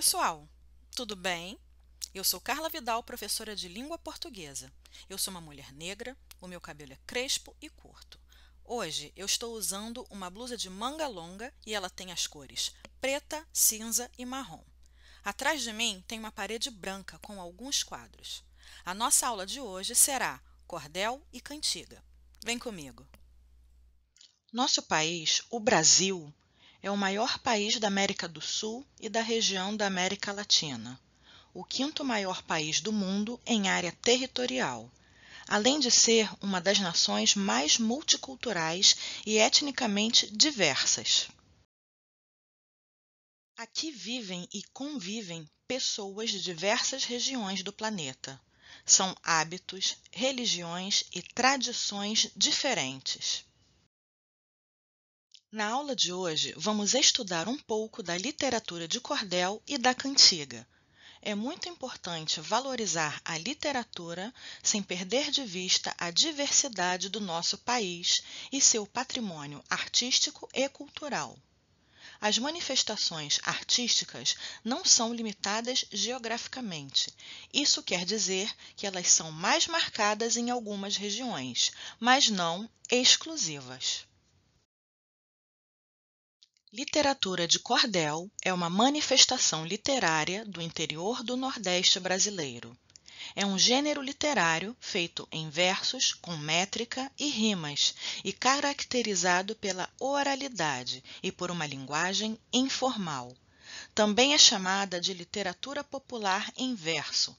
pessoal, tudo bem? Eu sou Carla Vidal, professora de língua portuguesa. Eu sou uma mulher negra, o meu cabelo é crespo e curto. Hoje eu estou usando uma blusa de manga longa e ela tem as cores preta, cinza e marrom. Atrás de mim tem uma parede branca com alguns quadros. A nossa aula de hoje será cordel e cantiga. Vem comigo! Nosso país, o Brasil, é o maior país da América do Sul e da região da América Latina, o quinto maior país do mundo em área territorial, além de ser uma das nações mais multiculturais e etnicamente diversas. Aqui vivem e convivem pessoas de diversas regiões do planeta. São hábitos, religiões e tradições diferentes. Na aula de hoje, vamos estudar um pouco da literatura de cordel e da cantiga. É muito importante valorizar a literatura sem perder de vista a diversidade do nosso país e seu patrimônio artístico e cultural. As manifestações artísticas não são limitadas geograficamente. Isso quer dizer que elas são mais marcadas em algumas regiões, mas não exclusivas. Literatura de cordel é uma manifestação literária do interior do Nordeste brasileiro. É um gênero literário feito em versos, com métrica e rimas, e caracterizado pela oralidade e por uma linguagem informal. Também é chamada de literatura popular em verso,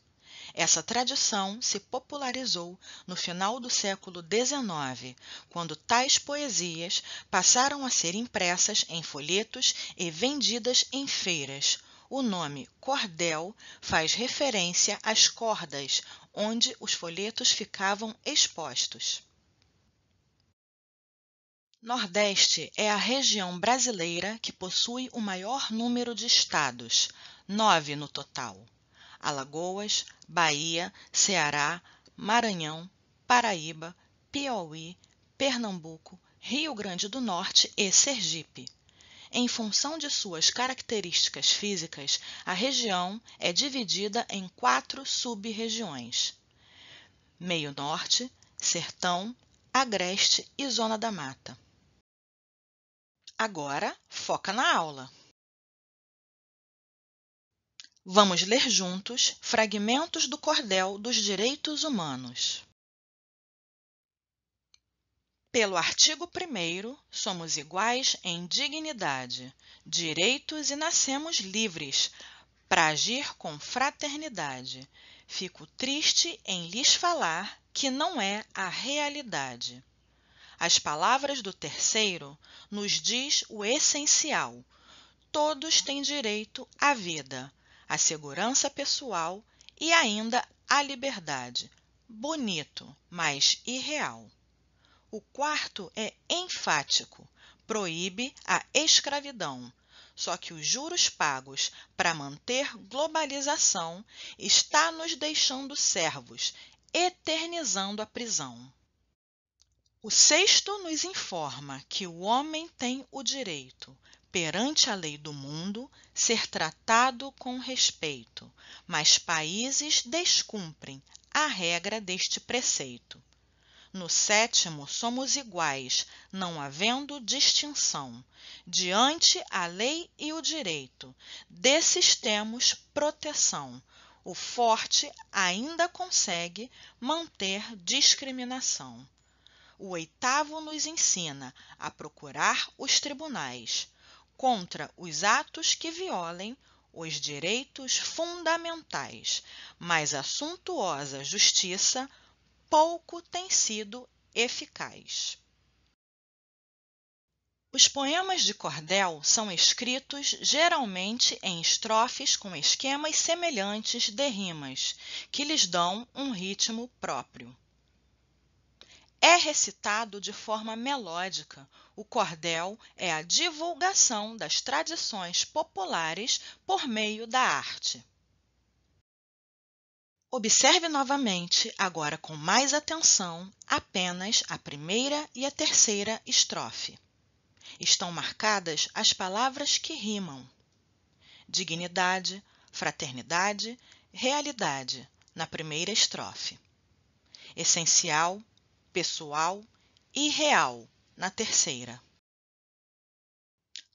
essa tradição se popularizou no final do século XIX, quando tais poesias passaram a ser impressas em folhetos e vendidas em feiras. O nome cordel faz referência às cordas onde os folhetos ficavam expostos. Nordeste é a região brasileira que possui o maior número de estados, nove no total. Alagoas, Bahia, Ceará, Maranhão, Paraíba, Piauí, Pernambuco, Rio Grande do Norte e Sergipe. Em função de suas características físicas, a região é dividida em quatro sub-regiões: Meio Norte, Sertão, Agreste e Zona da Mata. Agora, foca na aula. Vamos ler juntos fragmentos do Cordel dos Direitos Humanos. Pelo artigo 1, somos iguais em dignidade, direitos e nascemos livres para agir com fraternidade. Fico triste em lhes falar que não é a realidade. As palavras do terceiro nos diz o essencial. Todos têm direito à vida a segurança pessoal e ainda a liberdade. Bonito, mas irreal. O quarto é enfático, proíbe a escravidão. Só que os juros pagos para manter globalização está nos deixando servos, eternizando a prisão. O sexto nos informa que o homem tem o direito perante a lei do mundo, ser tratado com respeito, mas países descumprem a regra deste preceito. No sétimo somos iguais, não havendo distinção, diante a lei e o direito, desses temos proteção. O forte ainda consegue manter discriminação. O oitavo nos ensina a procurar os tribunais contra os atos que violem os direitos fundamentais, mas a suntuosa justiça pouco tem sido eficaz. Os poemas de cordel são escritos geralmente em estrofes com esquemas semelhantes de rimas, que lhes dão um ritmo próprio é recitado de forma melódica. O cordel é a divulgação das tradições populares por meio da arte. Observe novamente, agora com mais atenção, apenas a primeira e a terceira estrofe. Estão marcadas as palavras que rimam: dignidade, fraternidade, realidade, na primeira estrofe. Essencial, pessoal e real na terceira.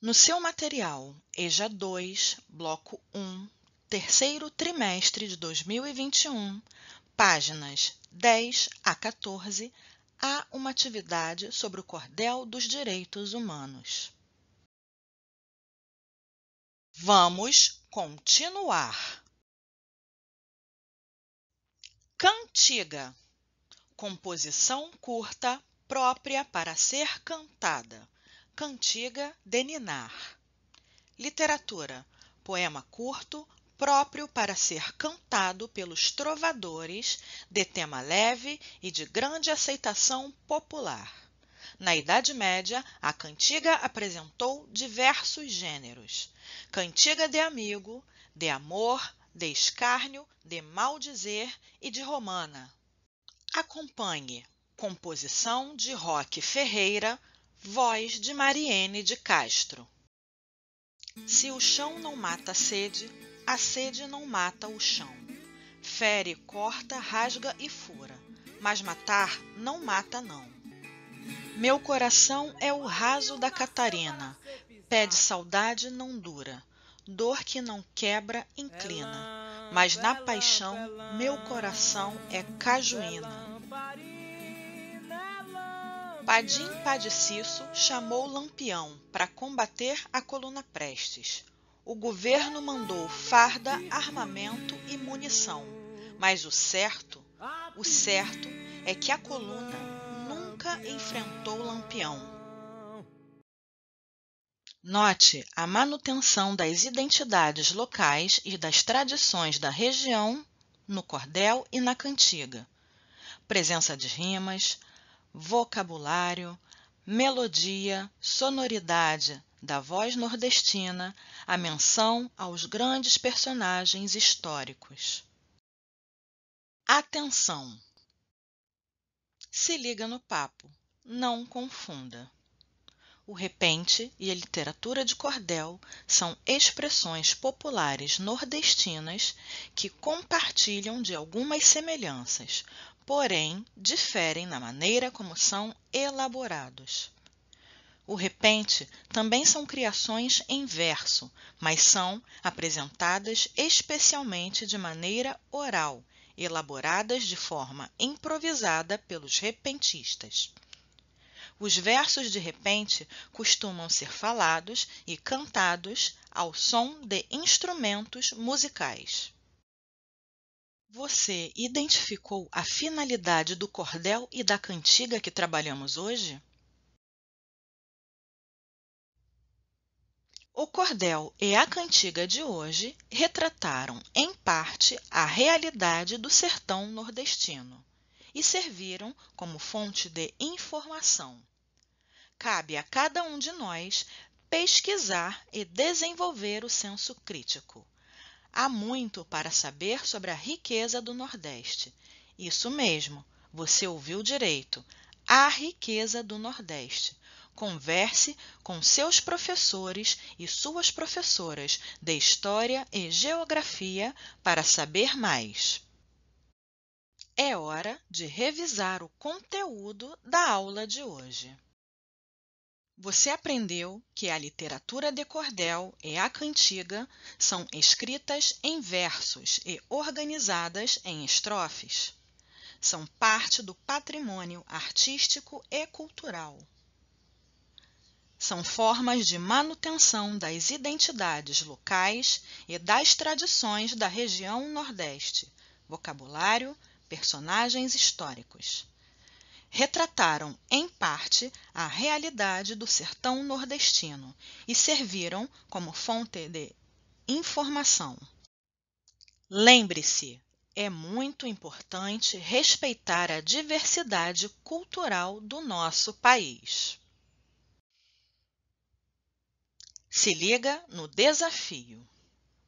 No seu material EJA 2, bloco 1, terceiro trimestre de 2021, páginas 10 a 14, há uma atividade sobre o cordel dos direitos humanos. Vamos continuar. Cantiga composição curta própria para ser cantada, cantiga de ninar. Literatura, poema curto próprio para ser cantado pelos trovadores, de tema leve e de grande aceitação popular. Na Idade Média, a cantiga apresentou diversos gêneros: cantiga de amigo, de amor, de escárnio, de maldizer e de romana. Acompanhe composição de Roque Ferreira, voz de Mariene de Castro. Se o chão não mata a sede, a sede não mata o chão. Fere, corta, rasga e fura, mas matar não mata não. Meu coração é o raso da Catarina, pede saudade não dura, dor que não quebra inclina mas na paixão meu coração é cajuína. Padim Padicisso chamou Lampião para combater a coluna Prestes. O governo mandou farda, armamento e munição, mas o certo, o certo é que a coluna nunca enfrentou Lampião. Note a manutenção das identidades locais e das tradições da região no cordel e na cantiga. Presença de rimas, vocabulário, melodia, sonoridade da voz nordestina, a menção aos grandes personagens históricos. Atenção! Se liga no papo, não confunda. O repente e a literatura de cordel são expressões populares nordestinas que compartilham de algumas semelhanças, porém diferem na maneira como são elaborados. O repente também são criações em verso, mas são apresentadas especialmente de maneira oral, elaboradas de forma improvisada pelos repentistas. Os versos de repente costumam ser falados e cantados ao som de instrumentos musicais. Você identificou a finalidade do cordel e da cantiga que trabalhamos hoje? O cordel e a cantiga de hoje retrataram, em parte, a realidade do sertão nordestino e serviram como fonte de informação. Cabe a cada um de nós pesquisar e desenvolver o senso crítico. Há muito para saber sobre a riqueza do Nordeste. Isso mesmo, você ouviu direito. A riqueza do Nordeste. Converse com seus professores e suas professoras de História e Geografia para saber mais. É hora de revisar o conteúdo da aula de hoje. Você aprendeu que a literatura de cordel e a cantiga são escritas em versos e organizadas em estrofes. São parte do patrimônio artístico e cultural. São formas de manutenção das identidades locais e das tradições da região Nordeste, vocabulário, personagens históricos. Retrataram, em parte, a realidade do sertão nordestino e serviram como fonte de informação. Lembre-se, é muito importante respeitar a diversidade cultural do nosso país. Se liga no desafio.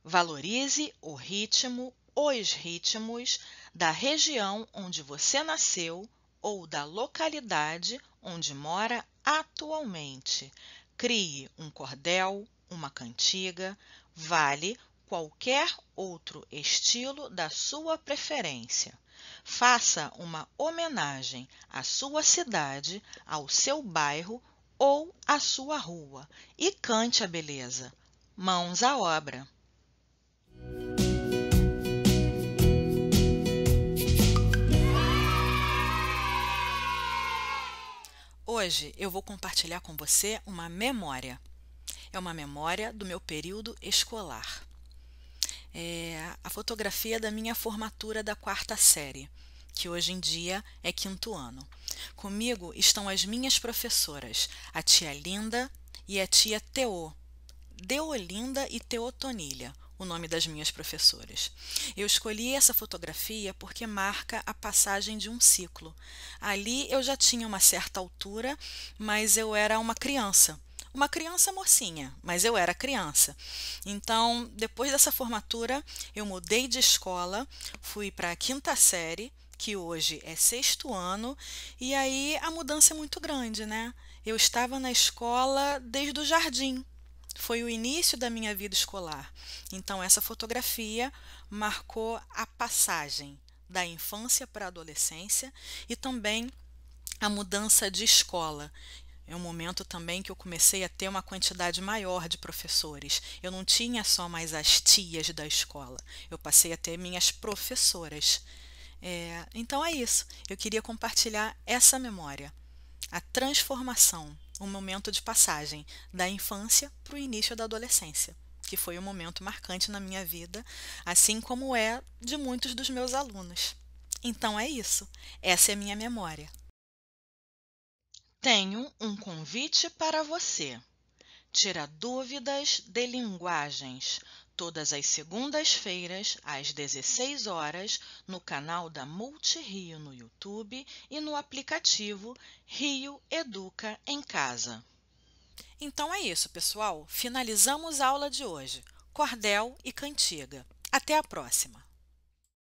Valorize o ritmo, os ritmos, da região onde você nasceu ou da localidade onde mora atualmente. Crie um cordel, uma cantiga, vale qualquer outro estilo da sua preferência. Faça uma homenagem à sua cidade, ao seu bairro ou à sua rua e cante a beleza. Mãos à obra! Hoje eu vou compartilhar com você uma memória. É uma memória do meu período escolar. É a fotografia da minha formatura da quarta série, que hoje em dia é quinto ano. Comigo estão as minhas professoras, a tia Linda e a tia Teô, Deolinda e Teotonilha, o nome das minhas professoras. Eu escolhi essa fotografia porque marca a passagem de um ciclo. Ali eu já tinha uma certa altura, mas eu era uma criança uma criança mocinha, mas eu era criança. Então, depois dessa formatura, eu mudei de escola, fui para a quinta série, que hoje é sexto ano, e aí a mudança é muito grande, né? Eu estava na escola desde o jardim, foi o início da minha vida escolar. Então, essa fotografia marcou a passagem da infância para a adolescência e também a mudança de escola. É um momento também que eu comecei a ter uma quantidade maior de professores. Eu não tinha só mais as tias da escola, eu passei a ter minhas professoras. É, então é isso. Eu queria compartilhar essa memória, a transformação um momento de passagem da infância para o início da adolescência, que foi um momento marcante na minha vida, assim como é de muitos dos meus alunos. Então é isso. Essa é a minha memória. Tenho um convite para você. Tira dúvidas de linguagens todas as segundas-feiras, às 16 horas, no canal da Multirio no YouTube e no aplicativo Rio Educa em Casa. Então é isso, pessoal. Finalizamos a aula de hoje. Cordel e cantiga. Até a próxima!